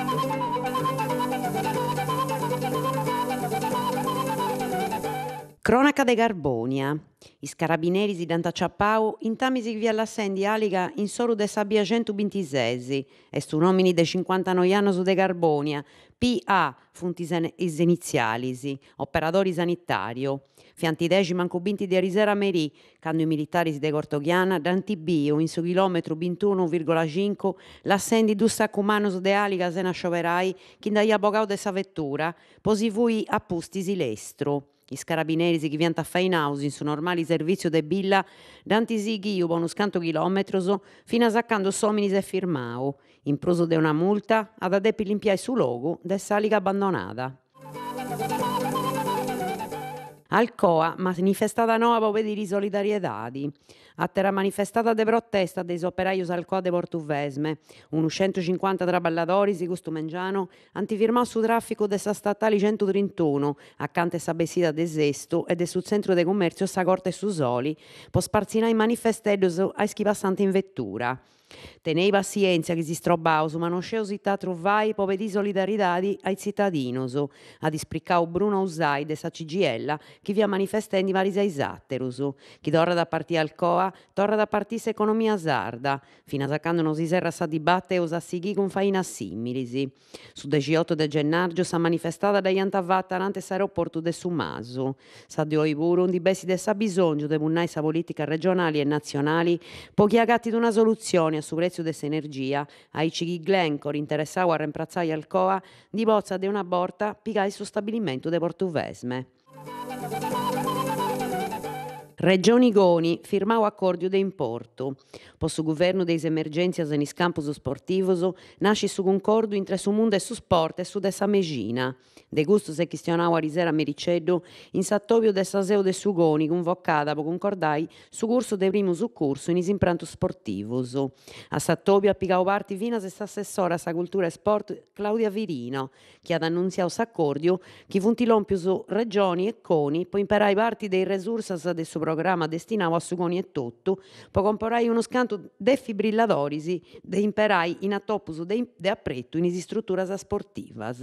Thank you. Cronaca de Garbonia. I scarabineri di Danta Ciappau intamisi via la sendi aliga in solo de sabbia gentu bintisesi e su nomini de 50 noianos de Garbonia, PA funt is inizialisi, operadori sanitario. Fianti deci manco di de Meri, Merì, i militari de Cortoghiana d'antibio in su chilometro 21,5 la sendi du saccumanos de aliga sena scioverai, chinda ia bogau de sa vettura, posi vui appustisi lestro. I scarabinieri che vianta a Fainausin su normali servizio de Billa, danti sighi ubo uno scanto chilometro fino a saccando sominis e firmao, in proso de una multa, ad adepi limpiai su logo de saliga abbandonata. Alcoa, manifestata nuova di solidarietà. A terra manifestata de protesta dei operai Alcoa de Portuvesme, un 150 traballatori si costumengiano antifirmò su traffico de della statale 131, accanto a Sabesida de Sesto e del centro de commercio sa corte su Soli, Po sparzina i a ai schipassanti in vettura. Tenei pazienza che si strobaus, ma non sceo città trovai pove di solidarietà ai cittadinos. Ha dispriccao Bruno Usai de sa CGL chi via manifesta in divarisa isatterusu, chi torra da partì alcoa, torna da partire economia sarda, fino a sacando non si serra sa dibatte e usa sighi con faina similisi. Su 18 de gennaggio sa manifestata da Iantavata nante aeroporto de Sumasu. Sa di oiburu un di dibesi de sa bisogno de munnai sa politica regionali e nazionali, pochi agatti di una soluzione a su prezzo de sa energia, ai cighi Glencore interessau a remprazzare alcoa, di bozza de una borta pigai su stabilimento de Portuvesme. Regioni Goni firmava accordi di importo. Posso governo des emergências in campos sportivos nasce su concordo in su mondo e su sport e su dessa Megina. De gusto se questionau a Risera Mericeddo in Sattovio dessa Seo de su Goni convocata po concordai su corso de primo succurso in isimpranto sportivos. A Sattovio appigau parte vina e assessora sa cultura e sport Claudia Virino, che ad annunziau s'accordio che funtilompius regioni e coni poi imperai parti dei resursas de su programma destinato a sugoni e tottu, poi comporai uno scanto defibrilladorisi de imperai in attopus de, de appretto in istrutturas sportivas.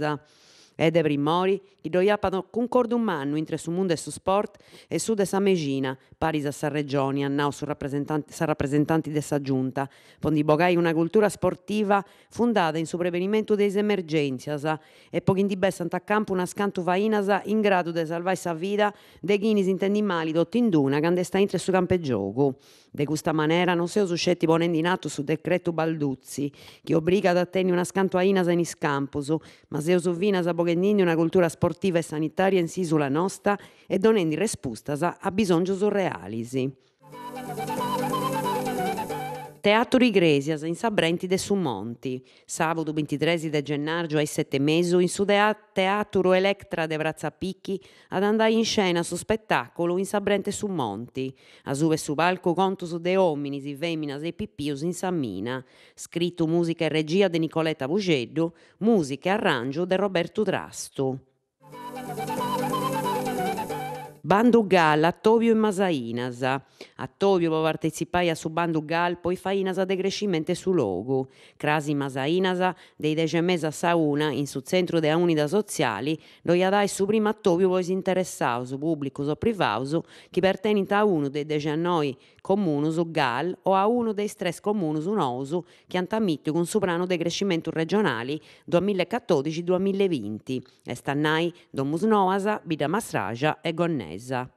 Ed Evri Mori, idoiapano concordum mannu intre su mondo e su sport e su de sa Megina, paris a sa regione, annao su rappresentanti, sa rappresentanti de sa giunta, pondi bogai una cultura sportiva fundata in su des emergenzias e pochin di bessa a campo una scantu vainasa in grado de salvare sa vita de chinis intendi mali dott'induna quando sta intre su campo De questa maniera non siamo suscetti ponendo in atto su decreto Balduzzi, che obbliga ad attenere una scantoaina in iscamposo, ma se sovvinas sa Boghendini una cultura sportiva e sanitaria in sisula nostra e donendo risposta a bisogni reali. Teatro Igresias, in Sabrenti de Sumonti. Sabato 23 de gennaio ai 7 mesi, in Sudea Teatro Electra de Brazzapicchi, ad andare in scena su spettacolo in Sabrente Sumonti. A sube su palco Contus de Hominis, i Veminas e Pippius in Sammina. Scritto musica e regia de Nicoletta Bugedo, musica e arrangio de Roberto Drasto. Bando Gal, Attovio e Masainasa. Attovio va partecipaia su Bando Gal, poi fainasa de crescimento su logu. Crasi Masainasa, dei dece mesa sauna, in su centro della unità sociali, doia dai su prima Attovio voi si interessaus, pubblico o privaus, chi pertenita a uno dei dece a noi comunus GAL o a uno dei stress comunus unosu che han tamittiu cun su plano de crescimento regionali 2014-2020 e stannai domus noasa, bida mastragia e gonnesa.